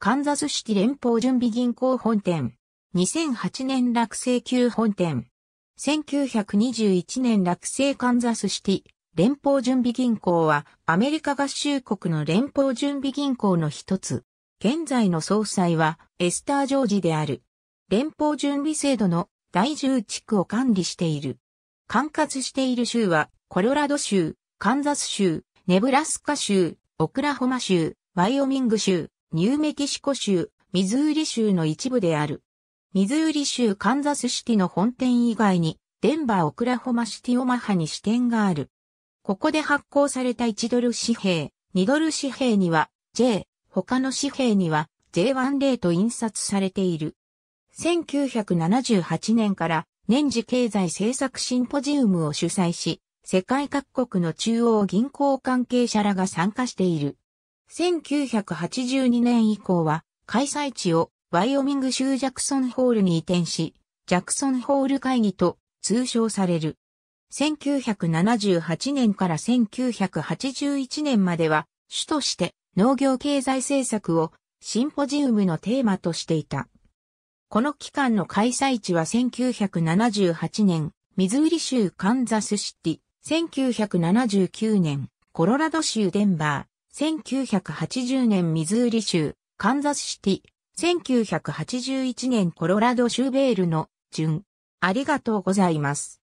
カンザスシティ連邦準備銀行本店。2008年落成旧本店。1921年落成カンザスシティ連邦準備銀行はアメリカ合衆国の連邦準備銀行の一つ。現在の総裁はエスター・ジョージである。連邦準備制度の第10地区を管理している。管轄している州はコロラド州、カンザス州、ネブラスカ州、オクラホマ州、ワイオミング州、ニューメキシコ州、ミズーリ州の一部である。ミズーリ州カンザスシティの本店以外に、デンバー・オクラホマシティ・オマハに支店がある。ここで発行された1ドル紙幣、2ドル紙幣には J、他の紙幣には J1 例と印刷されている。1978年から年次経済政策シンポジウムを主催し、世界各国の中央銀行関係者らが参加している。1982年以降は開催地をワイオミング州ジャクソンホールに移転し、ジャクソンホール会議と通称される。1978年から1981年までは主として農業経済政策をシンポジウムのテーマとしていた。この期間の開催地は1978年、ミズーリ州カンザスシティ、1979年、コロラド州デンバー、1980年ミズーリ州、カンザスシティ、1981年コロラド州ベールの順。ありがとうございます。